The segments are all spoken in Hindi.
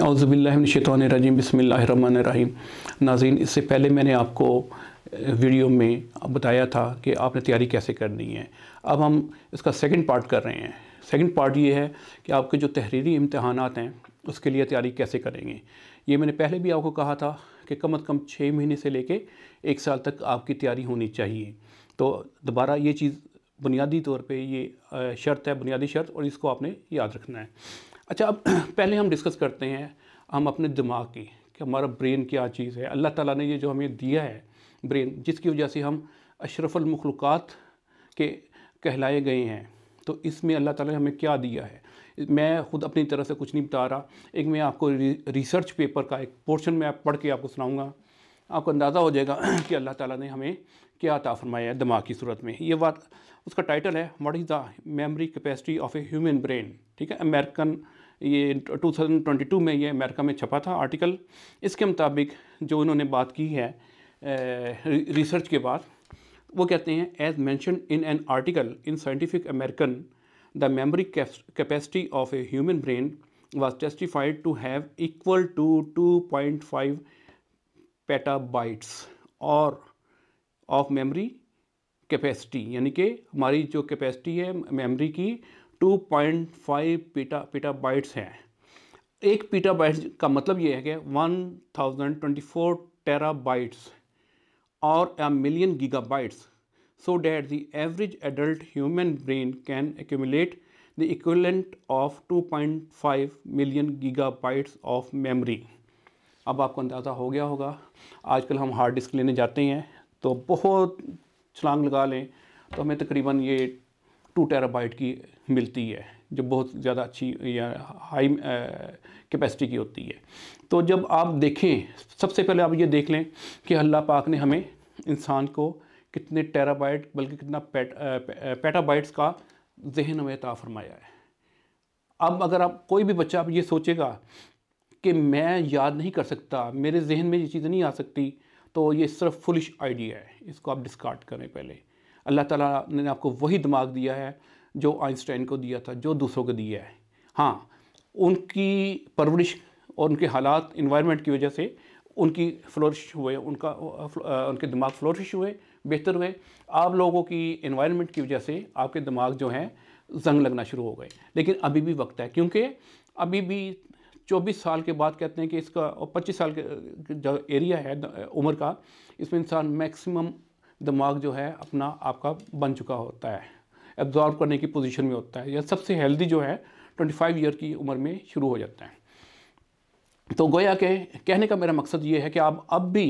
अज़बिल्लाशैतरजीम बसमीम नाजीन इससे पहले मैंने आपको वीडियो में बताया था कि आपने तैयारी कैसे करनी है अब हम इसका सेकंड पार्ट कर रहे हैं सेकंड पार्ट ये है कि आपके जो तहरीरी इम्तहान हैं उसके लिए तैयारी कैसे करेंगे ये मैंने पहले भी आपको कहा था कि कम अज़ कम छः महीने से लेके एक साल तक आपकी तैयारी होनी चाहिए तो दोबारा ये चीज़ बुनियादी तौर पर ये शर्त है बुनियादी शर्त और इसको आपने याद रखना है अच्छा अब पहले हम डिस्कस करते हैं हम अपने दिमाग की कि हमारा ब्रेन क्या चीज़ है अल्लाह ताला ने ये जो हमें दिया है ब्रेन जिसकी वजह से हम अशरफल मखलूक़ात के कहलाए गए हैं तो इसमें अल्लाह ताला ने हमें क्या दिया है मैं ख़ुद अपनी तरह से कुछ नहीं बता रहा एक मैं आपको रिसर्च पेपर का एक पोर्शन मैं पढ़ के आपको सुनाऊँगा आपको अंदाज़ा हो जाएगा कि अल्लाह ताली ने हमें क्या अता फरमाया है दिमाग की सूरत में ये बात उसका टाइटल है what is the memory capacity of a human brain ठीक है अमेरिकन ये 2022 में ये अमेरिका में छपा था आर्टिकल इसके मुताबिक जो इन्होंने बात की है रिसर्च के बाद वो कहते हैं as mention in an article in Scientific American the memory capacity of a human brain was testified to have equal to two point five petabytes और ऑफ मेमरी कैपेसिटी यानी कि हमारी जो कैपेसिटी है मेमरी की टू पॉइंट फाइव पीटा पीटा बाइट्स हैं एक पीटा बाइट का मतलब ये है कि one thousand twenty four terabytes और a million gigabytes so that the average adult human brain can accumulate the equivalent of two point five million gigabytes of memory अब आपको अंदाज़ा हो गया होगा आज कल हम हार्ड डिस्क लेने जाते हैं तो बहुत छलांग लगा लें तो हमें तकरीबन ये टू टेराबाइट की मिलती है जो बहुत ज़्यादा अच्छी या हाई कैपेसिटी की होती है तो जब आप देखें सबसे पहले आप ये देख लें कि अल्लाह पाक ने हमें इंसान को कितने टेराबाइट बल्कि कितना पेट, पेटाबाइट्स का जहन हमें ता फरमाया है अब अगर आप कोई भी बच्चा आप ये सोचेगा कि मैं याद नहीं कर सकता मेरे जहन में ये चीज़ें नहीं आ सकती तो ये सिर्फ फुलिश आइडिया है इसको आप डिस्कार्ड करें पहले अल्लाह ताला ने आपको वही दिमाग दिया है जो आइंस्टाइन को दिया था जो दूसरों को दिया है हाँ उनकी परवरिश और उनके हालात इन्वायरमेंट की वजह से उनकी फ्लोरिश हुए उनका उनके दिमाग फ्लोरिश हुए बेहतर हुए आप लोगों की इन्वायरमेंट की वजह से आपके दिमाग जो हैं जंग लगना शुरू हो गए लेकिन अभी भी वक्त है क्योंकि अभी भी 24 साल के बाद कहते हैं कि इसका और 25 साल के जो एरिया है उम्र का इसमें इंसान मैक्सिमम दिमाग जो है अपना आपका बन चुका होता है एब्जॉर्व करने की पोजीशन में होता है या सबसे हेल्दी जो है 25 ईयर की उम्र में शुरू हो जाता है तो गोया के कहने का मेरा मकसद ये है कि आप अब भी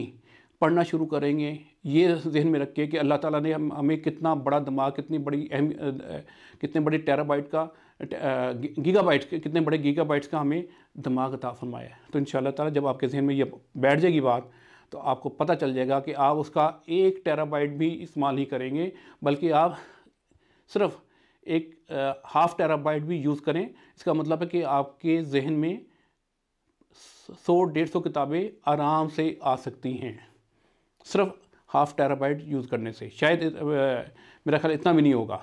पढ़ना शुरू करेंगे ये जहन में रख के कि अल्लाह ताला ने हमें कितना बड़ा दिमाग कितनी बड़ी अहम कितने बड़े टेराबाइट का गीगाबाइट कितने बड़े गीगाबाइट्स का हमें दिमाग अता फरमाया है तो इन ताला जब आपके जहन में ये बैठ जाएगी बात तो आपको पता चल जाएगा कि आप उसका एक टेराबाइट भी इस्तेमाल ही करेंगे बल्कि आप सिर्फ एक हाफ टेराबाइट भी यूज़ करें इसका मतलब है कि आपके जहन में सौ डेढ़ सौ किताबें आराम से आ सकती हैं सिर्फ हाफ टेराबाइट यूज़ करने से शायद मेरा ख्याल इतना भी नहीं होगा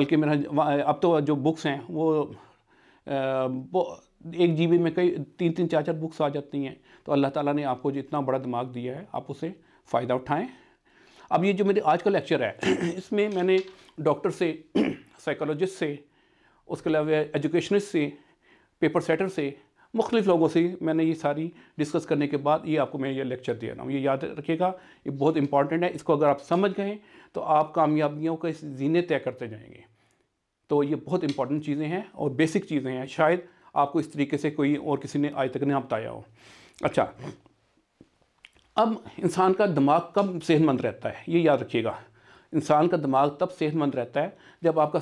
बल्कि मेरा अब तो जो बुक्स हैं वो एक जी में कई तीन तीन चार चार बुक्स आ जाती हैं तो अल्लाह ताला ने आपको जो इतना बड़ा दिमाग दिया है आप उसे फ़ायदा उठाएं अब ये जो मेरे आज का लेक्चर है इसमें मैंने डॉक्टर से साइकोलॉजिस्ट से उसके अलावा एजुकेशनिस्ट से पेपर सेटर से मुख्तलिफ लोगों से मैंने ये सारी डिस्कस करने के बाद ये आपको मैं ये लेक्चर दे रहा हूँ ये याद रखिएगा ये बहुत इंपॉर्टेंट है इसको अगर आप समझ गए तो आप कामयाबियों का जीने तय करते जाएंगे तो ये बहुत इंपॉर्टेंट चीज़ें हैं और बेसिक चीज़ें हैं शायद आपको इस तरीके से कोई और किसी ने आज तक नहीं बताया हो अच्छा अब इंसान का दिमाग कब सेहतमंद रहता है ये याद रखिएगा इंसान का दिमाग तब सेहतमंद रहता है जब आपका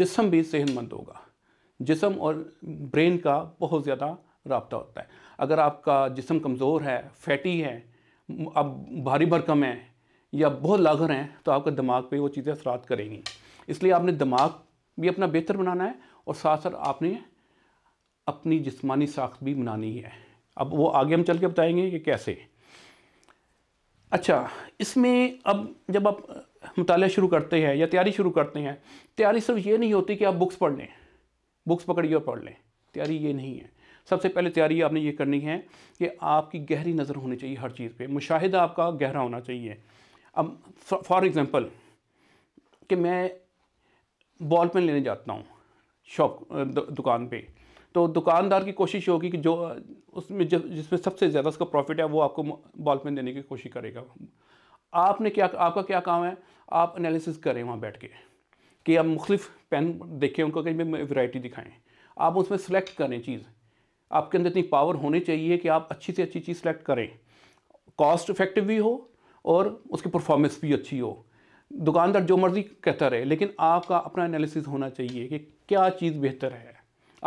जिसम भी सेहतमंद होगा जिसम और ब्रेन का बहुत ज़्यादा रबता होता है अगर आपका जिसम कमज़ोर है फैटी है अब भारी भरकम है या बहुत लागर हैं तो आपका दिमाग पे वो चीज़ें असरात करेंगी इसलिए आपने दिमाग भी अपना बेहतर बनाना है और साथ साथ आपने अपनी जिस्मानी साख्त भी बनानी है अब वो आगे हम चल के बताएंगे कि कैसे अच्छा इसमें अब जब आप मुताल शुरू करते हैं या तैयारी शुरू करते हैं तैयारी सिर्फ ये नहीं होती कि आप बुक्स पढ़ लें बुक्स पकड़िए और पढ़ लें तैयारी ये नहीं है सबसे पहले तैयारी आपने ये करनी है कि आपकी गहरी नज़र होनी चाहिए हर चीज़ पे मुशाहिदा आपका गहरा होना चाहिए अब फॉर एग्ज़ाम्पल कि मैं बॉल पेन लेने जाता हूँ शॉप दुकान पे तो दुकानदार की कोशिश होगी कि जो उसमें जब जिसमें सबसे ज़्यादा उसका प्रॉफिट है वो आपको बॉल पेन देने की कोशिश करेगा आपने क्या आपका क्या काम है आप एनालिसिस करें वहाँ बैठ के कि आप मुख्तफ पेन देखें उनको कहीं पर वैरायटी दिखाएं आप उसमें सेलेक्ट करें चीज़ आपके अंदर इतनी पावर होनी चाहिए कि आप अच्छी से अच्छी चीज़ सेलेक्ट करें कॉस्ट इफेक्टिव भी हो और उसकी परफॉर्मेंस भी अच्छी हो दुकानदार जो मर्ज़ी कहता रहे लेकिन आपका अपना एनालिसिस होना चाहिए कि क्या चीज़ बेहतर है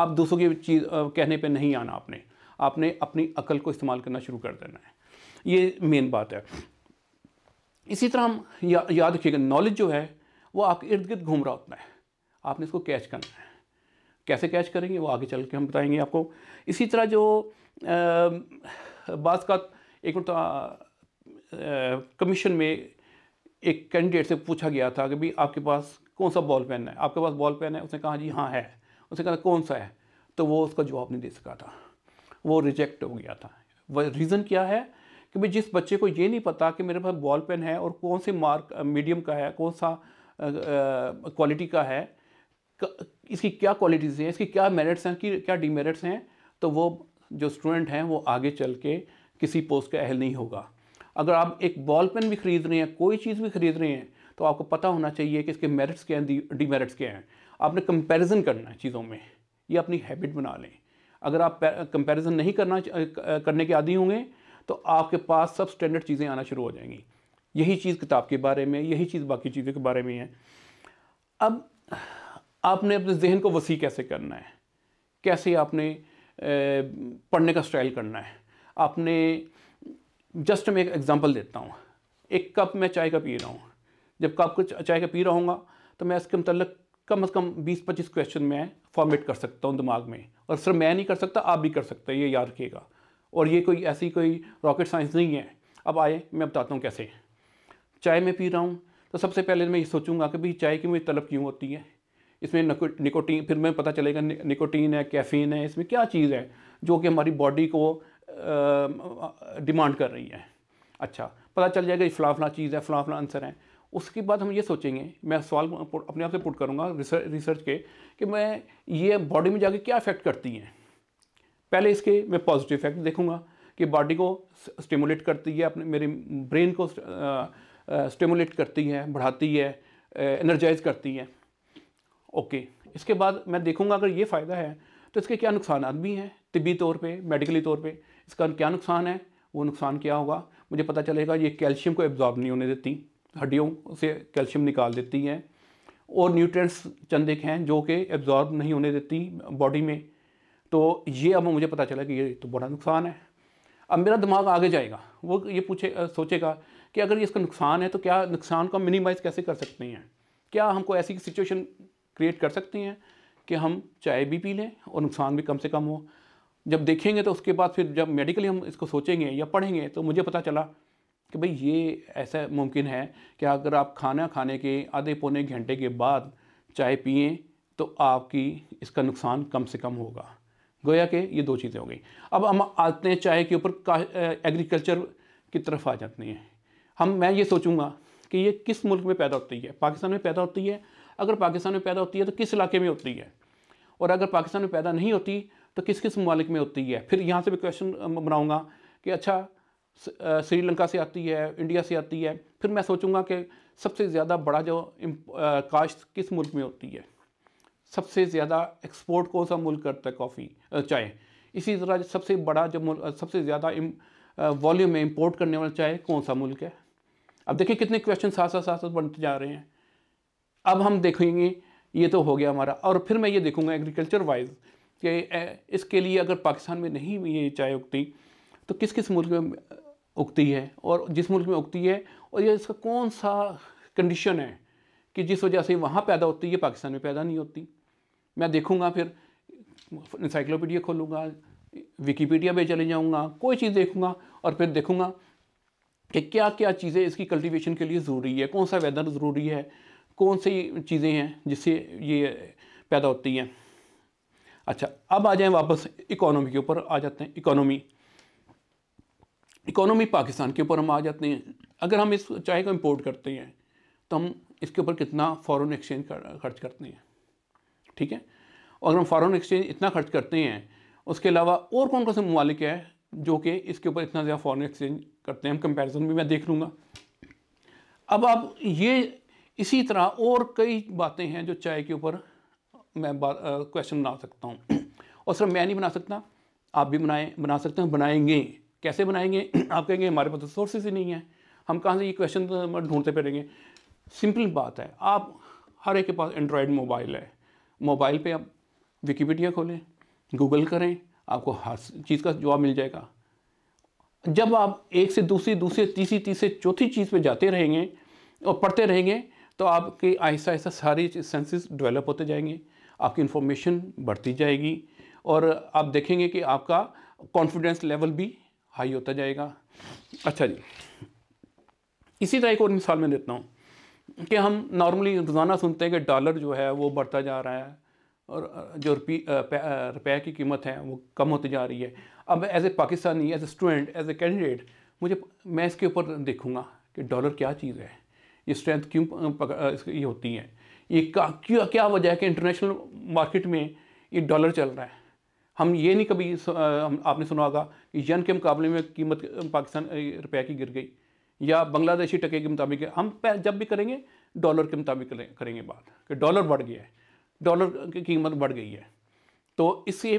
आप दूसरों की चीज़ कहने पर नहीं आना आपने आपने अपनी अकल को इस्तेमाल करना शुरू कर देना है ये मेन बात है इसी तरह हम या, याद रखिएगा नॉलेज जो है वो आपके इर्द गिर्द घूम रहा होता है आपने इसको कैच करना है कैसे कैच करेंगे वो आगे चल के हम बताएंगे आपको इसी तरह जो बात का एक कमीशन में एक कैंडिडेट से पूछा गया था कि भाई आपके पास कौन सा बॉल पेन है आपके पास बॉल पेन है उसने कहा जी हाँ है उसने कहा कौन सा है तो वो उसका जवाब नहीं दे सका था वो रिजेक्ट हो गया था वह रीज़न क्या है कि भाई जिस बच्चे को ये नहीं पता कि मेरे पास बॉल पेन है और कौन से मार्क मीडियम का है कौन सा क्वालिटी का है इसकी क्या क्वालिटीज़ हैं इसकी क्या मेरिट्स हैं कि क्या डीमेरिट्स हैं तो वो जो स्टूडेंट हैं वो आगे चल के किसी पोस्ट का अहल नहीं होगा अगर आप एक बॉल पेन भी ख़रीद रहे हैं कोई चीज़ भी ख़रीद रहे हैं तो आपको पता होना चाहिए कि इसके मेरिट्स क्या हैं डीमेरिट्स क्या हैं आपने कंपैरिजन करना है चीज़ों में ये अपनी हैबिट बना लें अगर आप कंपैरिजन नहीं करना करने के आदि होंगे तो आपके पास सब स्टैंडर्ड चीज़ें आना शुरू हो जाएंगी यही चीज़ किताब के बारे में यही चीज़ बाकी चीज़ों के बारे में है अब आपने अपने जहन को वसी कैसे करना है कैसे आपने पढ़ने का स्टाइल करना है आपने जस्ट मैं एक एग्ज़ाम्पल देता हूँ एक कप मैं चाय का पी रहा हूँ जब कप कुछ चाय का पी रहा हूँ तो मैं इसके मतलब कम अज़ कम 20-25 क्वेश्चन मैं फॉर्मेट कर सकता हूँ दिमाग में और सर मैं नहीं कर सकता आप भी कर सकते ये याद रखिएगा और ये कोई ऐसी कोई रॉकेट साइंस नहीं है अब आए मैं बताता हूँ कैसे चाय में पी रहा हूँ तो सबसे पहले मैं ये सोचूंगा कि भाई चाय की मुझे तलब क्यों होती है इसमें निकोटीन फिर मैं पता चलेगा निकोटीन है कैफ़ीन है इसमें क्या चीज़ है जो कि हमारी बॉडी को डिमांड कर रही है अच्छा पता चल जाएगा फला फला चीज़ है फला फला आंसर है उसके बाद हम ये सोचेंगे मैं सवाल अपने आप से पुट करूँगा रिसर्च के कि मैं ये बॉडी में जाके क्या इफेक्ट करती हैं पहले इसके मैं पॉजिटिव इफेक्ट देखूंगा कि बॉडी को स्टिमुलेट करती है अपने मेरे ब्रेन को स्टिमुलेट uh, uh, करती है बढ़ाती है एनर्जाइज uh, करती है ओके इसके बाद मैं देखूंगा अगर ये फ़ायदा है तो इसके क्या नुकसान भी हैं तबी तौर पे मेडिकली तौर पे इसका क्या नुकसान है वो नुकसान क्या होगा मुझे पता चलेगा ये कैल्शियम को एब्जॉर्ब नहीं होने देती हड्डियों से कैल्शियम निकाल देती हैं और न्यूट्रिएंट्स चंदिक हैं जो कि एब्जॉर्ब नहीं होने देती बॉडी में तो ये अब मुझे पता चला कि ये तो बड़ा नुकसान है अब मेरा दिमाग आगे जाएगा वो ये पूछे सोचेगा कि अगर ये इसका नुकसान है तो क्या नुकसान को मिनिमाइज़ कैसे कर सकते हैं क्या हमको ऐसी सिचुएशन क्रिएट कर सकते हैं कि हम चाय भी पी लें और नुकसान भी कम से कम हो जब देखेंगे तो उसके बाद फिर जब मेडिकली हम इसको सोचेंगे या पढ़ेंगे तो मुझे पता चला कि भाई ये ऐसा मुमकिन है कि अगर आप खाना खाने के आधे पौने घंटे के बाद चाय पिए तो आपकी इसका नुकसान कम से कम होगा गोया के ये दो चीज़ें हो गई अब हम आते हैं चाय के ऊपर एग्रीकल्चर की तरफ आ जाते हैं हम मैं ये सोचूंगा कि ये किस मुल्क में पैदा होती है पाकिस्तान में पैदा होती है अगर पाकिस्तान में पैदा होती है तो किस इलाके में होती है और अगर पाकिस्तान में पैदा नहीं होती तो किस किस ममालिक में होती है फिर यहाँ से भी क्वेश्चन बनाऊँगा कि अच्छा श्रीलंका से आती है इंडिया से आती है फिर मैं सोचूंगा कि सबसे ज़्यादा बड़ा जो काश्त किस मुल्क में होती है सबसे ज़्यादा एक्सपोर्ट कौन सा मुल्क करता है कॉफ़ी चाय इसी तरह सबसे बड़ा जो सबसे ज़्यादा वॉल्यूम में इम्पोर्ट करने वाला चाय कौन सा मुल्क है अब देखिए कितने क्वेश्चन साथ साथ साथ साथ बनते जा रहे हैं अब हम देखेंगे ये तो हो गया हमारा और फिर मैं ये देखूँगा एग्रीकल्चर वाइज कि इसके लिए अगर पाकिस्तान में नहीं ये चाय उगती तो किस किस मुल्क में उगती है और जिस मुल्क में उगती है और ये इसका कौन सा कंडीशन है कि जिस वजह से वहाँ पैदा होती है पाकिस्तान में पैदा नहीं होती मैं देखूँगा फिर इंसाइक्लोपीडिया खोलूँगा विकीपीडिया पर चले जाऊँगा कोई चीज़ देखूँगा और फिर देखूँगा कि क्या क्या चीज़ें इसकी कल्टिवेशन के लिए ज़रूरी है कौन सा वेदर ज़रूरी है कौन सी चीज़ें हैं जिससे ये पैदा होती हैं अच्छा अब आ जाएं वापस इकोनॉमी के ऊपर आ जाते हैं इकोनॉमी इकोनॉमी पाकिस्तान के ऊपर हम आ जाते हैं अगर हम इस चाय को इम्पोर्ट करते हैं तो हम इसके ऊपर कितना फ़ॉरन एक्सचेंज खर्च करते हैं ठीक है और अगर हम फ़ॉरन एक्सचेंज इतना खर्च करते हैं उसके अलावा और कौन कौन से ममालिक है जो कि इसके ऊपर इतना ज़्यादा फ़ॉरन एक्सचेंज करते हैं हम कंपेरिजन भी मैं देख लूँगा अब आप ये इसी तरह और कई बातें हैं जो चाय के ऊपर मैं क्वेश्चन बना सकता हूँ और सर मैं नहीं बना सकता आप भी बनाए बना सकते हैं बनाएंगे कैसे बनाएंगे आप कहेंगे हमारे पास तो सोर्सेज ही नहीं है हम कहाँ से ये क्वेश्चन तो ढूंढते फिरेंगे सिंपल बात है आप हर एक के पास एंड्रॉयड मोबाइल है मोबाइल पे आप विकीपीडिया खोलें गूगल करें आपको हर चीज़ का जवाब मिल जाएगा जब आप एक से दूसरी दूसरी तीसरी तीसरी चौथी चीज़ पे जाते रहेंगे और पढ़ते रहेंगे तो आपके आहिस्ता आहिस्ता सारी सेंसेस डेवलप होते जाएंगे आपकी इन्फॉर्मेशन बढ़ती जाएगी और आप देखेंगे कि आपका कॉन्फिडेंस लेवल भी हाई होता जाएगा अच्छा जी इसी तरह एक और मिसाल मैं देता हूँ कि हम नॉर्मली रोज़ाना सुनते हैं कि डॉलर जो है वो बढ़ता जा रहा है और जो रुपये रुपये की कीमत है वो कम होती जा रही है अब as a Pakistani as a student as a candidate मुझे मैं इसके ऊपर देखूँगा कि डॉलर क्या चीज़ है ये स्ट्रेंथ क्यों ये होती है ये क्या क्या वजह है कि इंटरनेशनल मार्केट में ये डॉलर चल रहा है हम ये नहीं कभी आपने सुना होगा कि यन के मुकाबले में कीमत पाकिस्तान रुपये की गिर गई या बांग्लादेशी टके के मुताबिक हम जब भी करेंगे डॉलर के मुताबिक करेंगे बात कि डॉलर बढ़ गया है डॉलर की कीमत बढ़ गई है तो इससे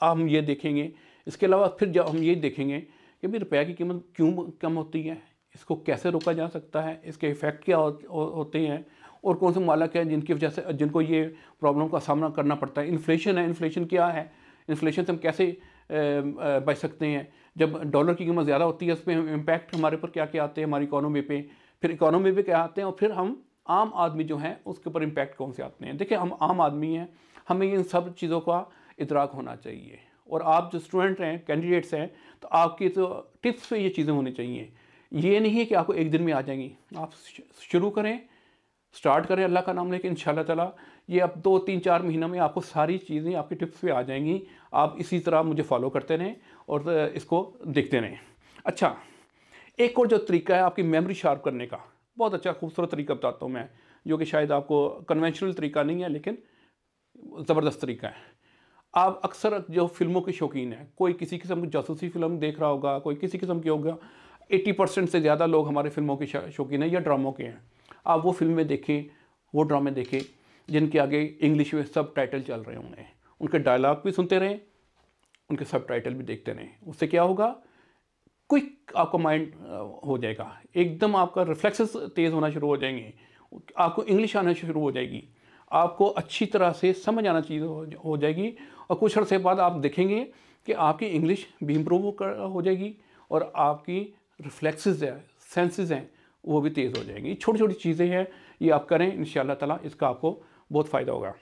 हम ये देखेंगे इसके अलावा फिर जब हम ये देखेंगे कि भाई रुपया की कीमत क्यों कम होती है इसको कैसे रोका जा सकता है इसके इफ़ेक्ट क्या होते हैं और कौन से मालक हैं जिनकी वजह से जिनको ये प्रॉब्लम का सामना करना पड़ता है इन्फ्लेशन है इन्फ्लेशन क्या है इन्फ्लेशन से हम कैसे बच सकते हैं जब डॉलर की कीमत ज़्यादा होती है उस पर इम्पैक्ट हमारे ऊपर क्या क्या आते हैं हमारी इकोनॉमी पे फिर इकोनॉमी पे क्या आते हैं और फिर हम आम आदमी जो हैं उसके ऊपर इम्पैक्ट कौन से आते हैं देखिए हम आम आदमी हैं हमें इन सब चीज़ों का इतराक होना चाहिए और आप जो स्टूडेंट हैं कैंडिडेट्स हैं तो आपकी तो टिप्स पर ये चीज़ें होनी चाहिए ये नहीं है कि आपको एक दिन में आ जाएंगी आप शुरू करें स्टार्ट करें अल्लाह का नाम लेके इन ताला ये अब दो तीन चार महीना में आपको सारी चीज़ें आपकी टिप्स पे आ जाएंगी आप इसी तरह मुझे फॉलो करते रहें और इसको देखते रहें अच्छा एक और जो तरीका है आपकी मेमोरी शार्प करने का बहुत अच्छा खूबसूरत तरीका बताता हूँ मैं जो कि शायद आपको कन्वेंशनल तरीका नहीं है लेकिन ज़बरदस्त तरीका है आप अक्सर जो फिल्मों के शौकीन हैं कोई किसी किस्म की जासूसी फिल्म देख रहा होगा कोई किसी किस्म की होगा 80 परसेंट से ज़्यादा लोग हमारे फिल्मों के शौकीन हैं या ड्रामों के हैं आप वो फिल्में देखें वो ड्रामे देखें जिनके आगे इंग्लिश में सब टाइटल चल रहे होंगे उनके डायलाग भी सुनते रहें उनके सब टाइटल भी देखते रहें उससे क्या होगा क्विक आपका माइंड हो जाएगा एकदम आपका रिफ्लेक्सेस तेज़ होना शुरू हो जाएंगे आपको इंग्लिश आना शुरू हो जाएगी आपको अच्छी तरह से समझ आना चीज़ हो जाएगी और कुछ अरसे बाद आप देखेंगे कि आपकी इंग्लिश भी इम्प्रूव हो जाएगी और आपकी रिफ्लेक्सेस हैं सेंसेस हैं वो भी तेज़ हो जाएंगी छोटी छोटी चीज़ें हैं ये आप करें इन ताला इसका आपको बहुत फ़ायदा होगा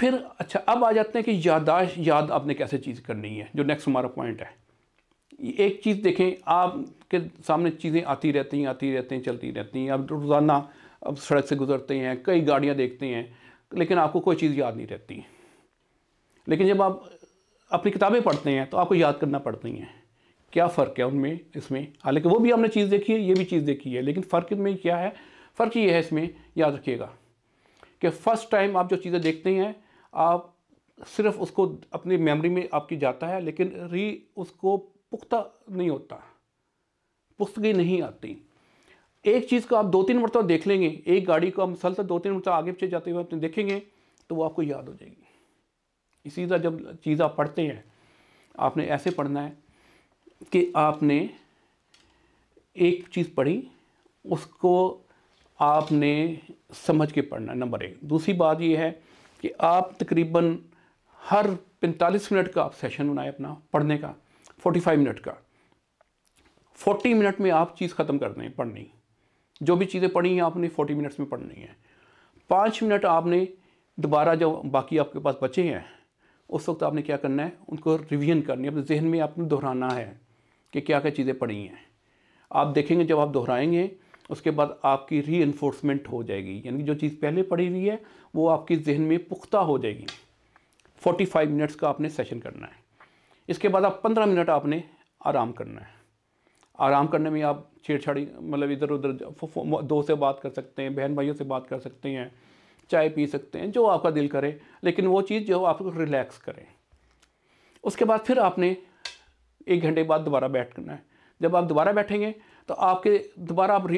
फिर अच्छा अब आ जाते हैं कि यादाश्त याद आपने कैसे चीज़ करनी है जो नेक्स्ट हमारा पॉइंट है एक चीज़ देखें आपके सामने चीज़ें आती रहती हैं आती रहती हैं चलती रहती हैं आप रोज़ाना अब सड़क से गुजरते हैं कई गाड़ियाँ देखते हैं लेकिन आपको कोई चीज़ याद नहीं रहती लेकिन जब आप अपनी किताबें पढ़ते हैं तो आपको याद करना पड़ती हैं क्या फ़र्क है उनमें इसमें हालांकि वो भी हमने चीज़ देखी है ये भी चीज़ देखी है लेकिन फ़र्क में क्या है फ़र्क ये है इसमें याद रखिएगा कि फ़र्स्ट टाइम आप जो चीज़ें देखते हैं आप सिर्फ उसको अपनी मेमोरी में आपकी जाता है लेकिन री उसको पुख्ता नहीं होता पुख्तगी नहीं आती एक चीज़ को आप दो तीन मरतबा देख लेंगे एक गाड़ी को आप मुसलसल दो तीन मरतबा आगे पीछे जाते हुए अपने देखेंगे तो वो आपको याद हो जाएगी इसी तरह जब चीज़ आप पढ़ते हैं आपने ऐसे पढ़ना है कि आपने एक चीज़ पढ़ी उसको आपने समझ के पढ़ना नंबर एक दूसरी बात यह है कि आप तकरीबन हर 45 मिनट का आप सेशन बनाए अपना पढ़ने का 45 मिनट का 40 मिनट में आप चीज़ ख़त्म कर दें पढ़नी जो भी चीज़ें पढ़ी हैं आपने 40 मिनट्स में पढ़नी है पाँच मिनट आपने दोबारा जो बाकी आपके पास बचे हैं उस वक्त आपने क्या करना है उनको रिवीजन करनी है अपने जहन में आपने दोहराना है कि क्या क्या चीज़ें पढ़ी हैं आप देखेंगे जब आप दोहराएंगे उसके बाद आपकी री हो जाएगी यानी जो चीज़ पहले पढ़ी हुई है वो आपके जहन में पुख्ता हो जाएगी 45 मिनट्स का आपने सेशन करना है इसके बाद आप 15 मिनट आपने आराम करना है आराम करने में आप छेड़छाड़ी मतलब इधर उधर दो से बात कर सकते हैं बहन भाइयों से बात कर सकते हैं चाय पी सकते हैं जो आपका दिल करे लेकिन वो चीज़ जो आपको रिलैक्स करें उसके बाद फिर आपने एक घंटे बाद दोबारा बैठ करना है जब आप दोबारा बैठेंगे तो आपके दोबारा आप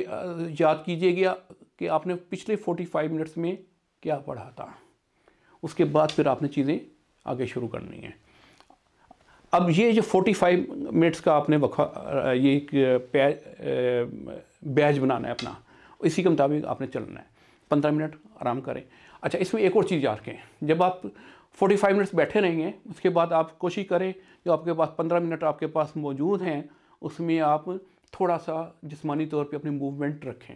याद कीजिएगा कि आपने पिछले 45 मिनट्स में क्या पढ़ा था उसके बाद फिर आपने चीज़ें आगे शुरू करनी है अब ये जो 45 मिनट्स का आपने बखा ये एक बैज बनाना है अपना इसी के मुताबिक आपने चलना है पंद्रह मिनट आराम करें अच्छा इसमें एक और चीज़ याद रखें जब आप 45 मिनट्स बैठे रहेंगे उसके बाद आप कोशिश करें जो आपके पास 15 मिनट आपके पास मौजूद हैं उसमें आप थोड़ा सा जिसमानी तौर पे अपनी मूवमेंट रखें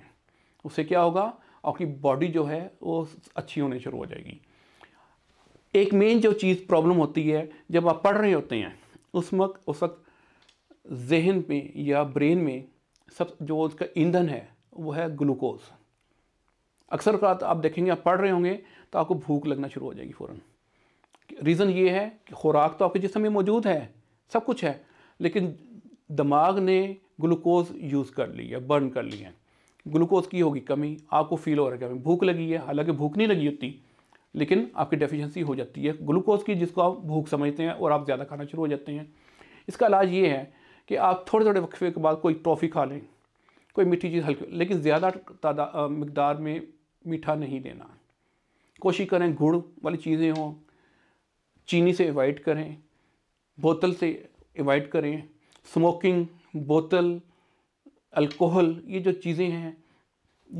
उससे क्या होगा आपकी बॉडी जो है वो अच्छी होने शुरू हो जाएगी एक मेन जो चीज़ प्रॉब्लम होती है जब आप पढ़ रहे होते हैं उस वक्त उस वक्त जहन में या ब्रेन में सब जो उसका ईंधन है वो है ग्लूकोज अक्सर का आप देखेंगे आप पढ़ रहे होंगे तो आपको भूख लगना शुरू हो जाएगी फ़ौर रीज़न ये है कि खुराक तो आपके जिसमें मौजूद है सब कुछ है लेकिन दिमाग ने ग्लूकोज यूज़ कर ली है बर्न कर ली है ग्लूकोज की होगी कमी आपको फील हो रहा है कमी भूख लगी है हालांकि भूख नहीं लगी होती लेकिन आपकी डेफिशिएंसी हो जाती है ग्लूकोज की जिसको आप भूख समझते हैं और आप ज़्यादा खाना शुरू हो जाते हैं इसका इलाज ये है कि आप थोड़े थोड़े वक्फे के बाद कोई टॉफ़ी खा लें कोई मीठी चीज़ हल्की लेकिन ज़्यादा मकदार में मीठा नहीं देना कोशिश करें गुड़ वाली चीज़ें हों चीनी से अवॉइड करें बोतल से अवॉइड करें स्मोकिंग बोतल अल्कोहल ये जो चीज़ें हैं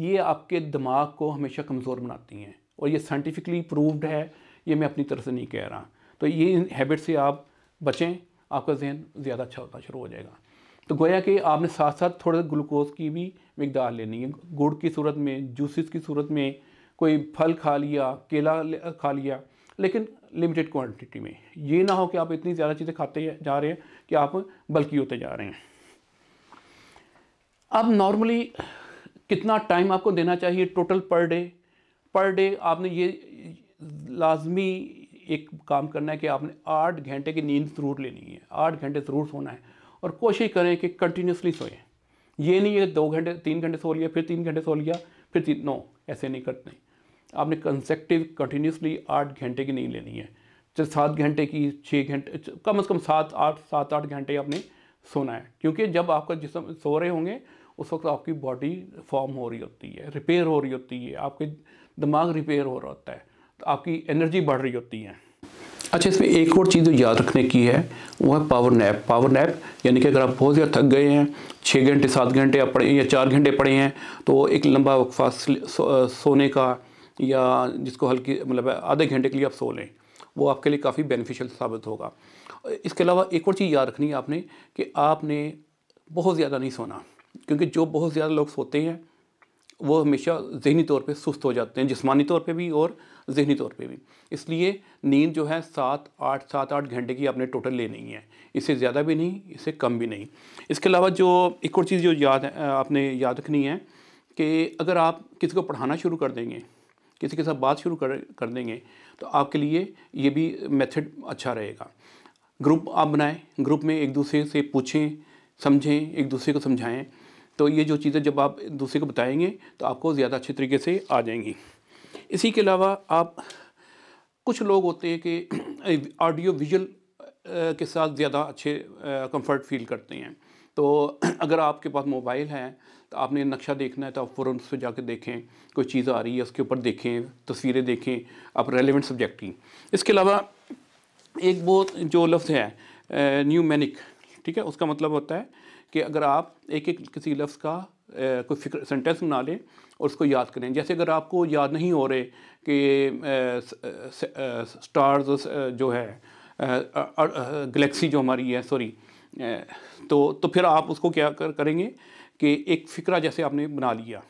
ये आपके दिमाग को हमेशा कमज़ोर बनाती हैं और ये साइंटिफिकली प्रूव्ड है ये मैं अपनी तरफ से नहीं कह रहा तो ये हैबिट से आप बचें आपका जहन ज़्यादा अच्छा होता शुरू हो जाएगा तो गोया कि आपने साथ साथ थोड़ा ग्लूकोज की भी मकदार लेनी है गुड़ की सूरत में जूसेस की सूरत में कोई फल खा लिया केला खा लिया लेकिन लिमिटेड क्वांटिटी में ये ना हो कि आप इतनी ज़्यादा चीज़ें खाते जा रहे हैं कि आप बल्कि होते जा रहे हैं अब नॉर्मली कितना टाइम आपको देना चाहिए total per day per day आपने ये लाजमी एक काम करना है कि आपने आठ घंटे की नींद ज़रूर लेनी है आठ घंटे ज़रूर सोना है और कोशिश करें कि कंटिन्यूसली सोएं ये नहीं है दो घंटे तीन घंटे सो लिया फिर तीन घंटे सो लिया फिर तीन नो ऐसे नहीं करते आपने कंसेक्टिव कंटिन्यूसली आठ घंटे की नींद लेनी है चाहे सात घंटे की छः घंटे कम अज कम सात आठ सात आठ घंटे आपने सोना है क्योंकि जब आपका जिसम सो रहे होंगे उस वक्त आपकी बॉडी फॉर्म हो रही होती है रिपेयर हो रही होती है आपके दिमाग रिपेयर हो रहा होता है तो आपकी एनर्जी बढ़ रही होती है अच्छा इसमें एक और चीज़ याद रखने की है वो है पावर नैप पावर नैप यानी कि अगर आप बहुत ज़्यादा थक गए हैं छः घंटे सात घंटे आप पड़े या चार घंटे पड़े हैं तो एक लंबा वक्फा सो, सोने का या जिसको हल्की मतलब आधे घंटे के लिए आप सो लें वो आपके लिए काफ़ी बेनिफिशियल साबित होगा इसके अलावा एक और चीज़ याद रखनी है आपने कि आपने बहुत ज़्यादा नहीं सोना क्योंकि जो बहुत ज़्यादा लोग सोते हैं वो हमेशा जहनी तौर पे सुस्त हो जाते हैं जिसमानी तौर पे भी और जहनी तौर पे भी इसलिए नींद जो है सात आठ सात आठ घंटे की आपने टोटल लेनी है इससे ज़्यादा भी नहीं इससे कम भी नहीं इसके अलावा जो एक और चीज़ जो याद आपने याद रखनी है कि अगर आप किसी को पढ़ाना शुरू कर देंगे किसी के साथ बात शुरू कर कर देंगे तो आपके लिए ये भी मेथड अच्छा रहेगा ग्रुप आप बनाएं ग्रुप में एक दूसरे से पूछें समझें एक दूसरे को समझाएं तो ये जो चीज़ें जब आप दूसरे को बताएंगे तो आपको ज़्यादा अच्छे तरीके से आ जाएंगी इसी के अलावा आप कुछ लोग होते हैं कि ऑडियो विजुअल के साथ ज़्यादा अच्छे कंफर्ट फील करते हैं तो अगर आपके पास मोबाइल है तो आपने नक्शा देखना है तो आप फ़ौर उस पर जाकर देखें कोई चीज़ आ रही है उसके ऊपर देखें तस्वीरें देखें आप रेलिवेंट सब्जेक्ट की इसके अलावा एक वो जो लफ्ज़ है न्यू मैनिक ठीक है उसका मतलब होता है कि अगर आप एक एक किसी लफ्ज़ का कोई फिक्र सेंटेंस बना लें और उसको याद करें जैसे अगर आपको याद नहीं हो रहे कि स्टार्स जो है गलेक्सी जो हमारी है सॉरी तो तो फिर आप उसको क्या कर करेंगे कि एक फ़िक्रा जैसे आपने बना लिया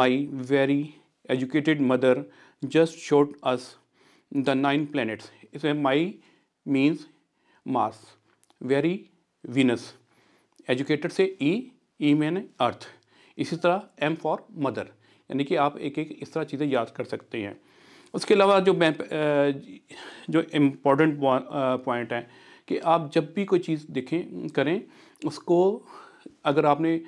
my very educated mother just showed us the nine planets इसमें my means Mars very Venus educated से ई ई मैन अर्थ इसी तरह एम फॉर मदर यानी कि आप एक एक इस तरह चीज़ें याद कर सकते हैं उसके अलावा जो मैं जो इम्पोर्टेंट पॉइंट है कि आप जब भी कोई चीज़ देखें करें उसको अगर आपने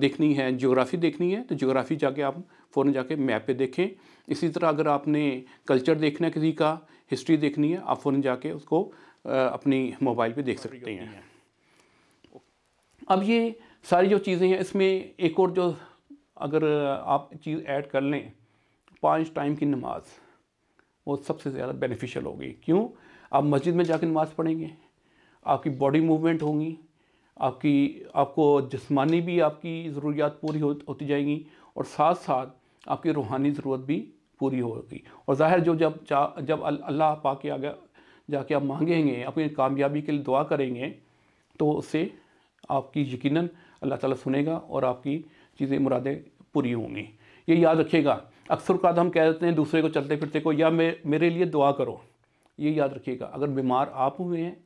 देखनी है ज्योग्राफी देखनी है तो ज्योग्राफी जाके आप फ़ौर जाके मैप पे देखें इसी तरह अगर आपने कल्चर देखना है किसी का हिस्ट्री देखनी है आप फ़ौर जाके उसको अपनी मोबाइल पे देख सकते हैं अब ये सारी जो चीज़ें हैं इसमें एक और जो अगर आप चीज़ ऐड कर लें पाँच टाइम की नमाज वो सबसे ज़्यादा बेनिफिशियल होगी क्यों आप मस्जिद में जा नमाज़ पढ़ेंगे आपकी बॉडी मूवमेंट होंगी आपकी आपको जिसमानी भी आपकी ज़रूरियात पूरी हो, होती जाएंगी और साथ साथ आपकी रूहानी ज़रूरत भी पूरी होगी और ज़ाहिर जो जब जब अल्लाह पा के आगे जाके आप मांगेंगे अपनी कामयाबी के लिए दुआ करेंगे तो उससे आपकी यकीनन अल्लाह ताला सुनेगा और आपकी चीज़ें मुरादें पूरी होंगी ये याद रखिएगा अक्सर का हम कह देते हैं दूसरे को चलते फिरते को या मे, मेरे लिए दुआ करो ये याद रखिएगा अगर बीमार आप हुए हैं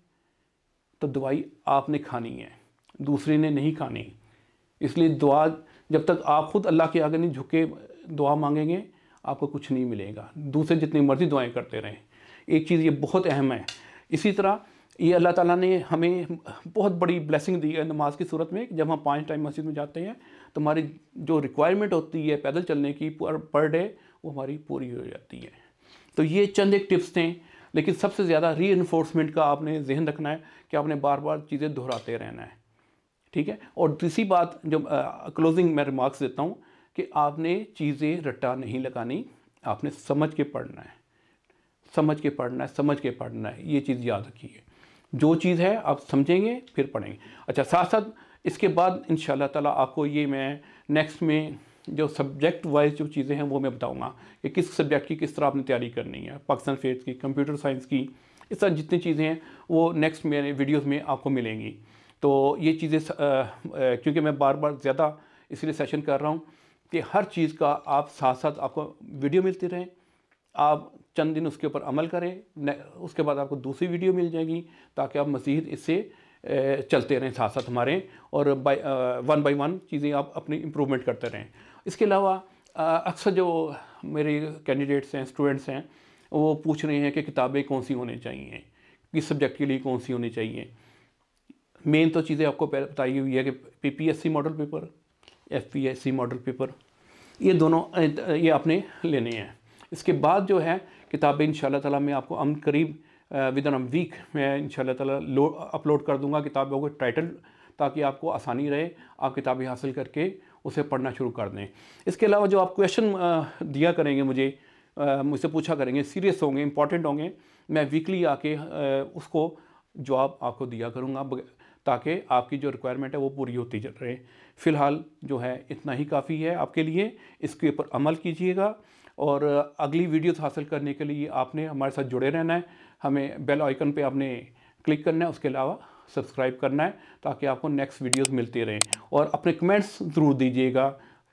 तो दवाई आपने खानी है दूसरे ने नहीं खानी इसलिए दुआ जब तक आप ख़ुद अल्लाह के आगे नहीं झुके दुआ मांगेंगे आपको कुछ नहीं मिलेगा दूसरे जितनी मर्ज़ी दुआएं करते रहें एक चीज़ ये बहुत अहम है इसी तरह ये अल्लाह ताला ने हमें बहुत बड़ी ब्लेसिंग दी है नमाज की सूरत में जब हम पाँच टाइम मस्जिद में जाते हैं तो हमारी जो रिक्वायरमेंट होती है पैदल चलने की पर पर डे वो हमारी पूरी हो जाती है तो ये चंद एक टिप्स थे लेकिन सबसे ज़्यादा री का आपने जहन रखना है कि आपने बार बार चीज़ें दोहराते रहना है ठीक है और तीसरी बात जो क्लोजिंग मैं रिमार्क्स देता हूँ कि आपने चीज़ें रट्टा नहीं लगानी आपने समझ के पढ़ना है समझ के पढ़ना है समझ के पढ़ना है ये चीज़ याद रखिए जो चीज़ है आप समझेंगे फिर पढ़ेंगे अच्छा साथ साथ इसके बाद इन ताला आपको ये मैं नेक्स्ट में जो सब्जेक्ट वाइज जो चीज़ें हैं वो मैं बताऊँगा कि किस सब्जेक्ट की किस तरह आपने तैयारी करनी है पाकिस्तान फेयर्स की कंप्यूटर साइंस की इस तरह जितनी चीज़ें हैं वो नेक्स्ट मेरे वीडियोज़ में आपको मिलेंगी तो ये चीज़ें क्योंकि मैं बार बार ज़्यादा इसलिए सेशन कर रहा हूँ कि हर चीज़ का आप साथ साथ आपको वीडियो मिलती रहें आप चंद दिन उसके ऊपर अमल करें उसके बाद आपको दूसरी वीडियो मिल जाएगी ताकि आप मज़ीद इससे चलते रहें साथ साथ हमारे और बाई वन बाई वन चीज़ें आप अपनी इम्प्रूवमेंट करते रहें इसके अलावा अक्सर जो मेरे कैंडिडेट्स हैं स्टूडेंट्स हैं वो पूछ रहे हैं कि किताबें कौन सी होनी चाहिए किस सब्जेक्ट के लिए कौन सी होनी चाहिए मेन तो चीज़ें आपको पहले बताई हुई है कि PPSC model paper FPSC model paper ये दोनों ये आपने लेने हैं इसके बाद जो है किताबें इन ताला मैं आपको अम करीब विद इन अ वीक मैं इन ताला अपलोड कर दूंगा किताबों के टाइटल ताकि आपको आसानी रहे आप किताबें हासिल करके उसे पढ़ना शुरू कर दें इसके अलावा जो आप क्वेश्चन दिया करेंगे मुझे मुझसे पूछा करेंगे सीरियस होंगे इंपॉर्टेंट होंगे मैं वीकली आके उसको जवाब आपको दिया करूँगा ताकि आपकी जो रिक्वायरमेंट है वो पूरी होती चल रहे फ़िलहाल जो है इतना ही काफ़ी है आपके लिए इसके ऊपर अमल कीजिएगा और अगली वीडियोस हासिल करने के लिए आपने हमारे साथ जुड़े रहना है हमें बेल आइकन पे आपने क्लिक करना है उसके अलावा सब्सक्राइब करना है ताकि आपको नेक्स्ट वीडियोस मिलते रहें और अपने कमेंट्स ज़रूर दीजिएगा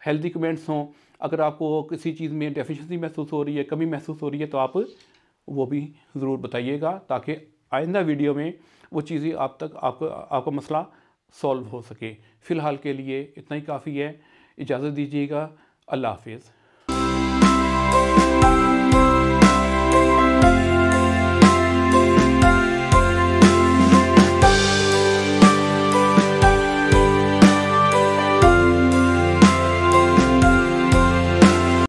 हेल्दी कमेंट्स हों अगर आपको किसी चीज़ में डेफिशेंसी महसूस हो रही है कमी महसूस हो रही है तो आप वो भी ज़रूर बताइएगा ताकि आइंदा वीडियो में वो चीज़ें आप तक आपको आपका मसला सॉल्व हो सके फ़िलहाल के लिए इतना ही काफ़ी है इजाज़त दीजिएगा अल्लाह हाफिज़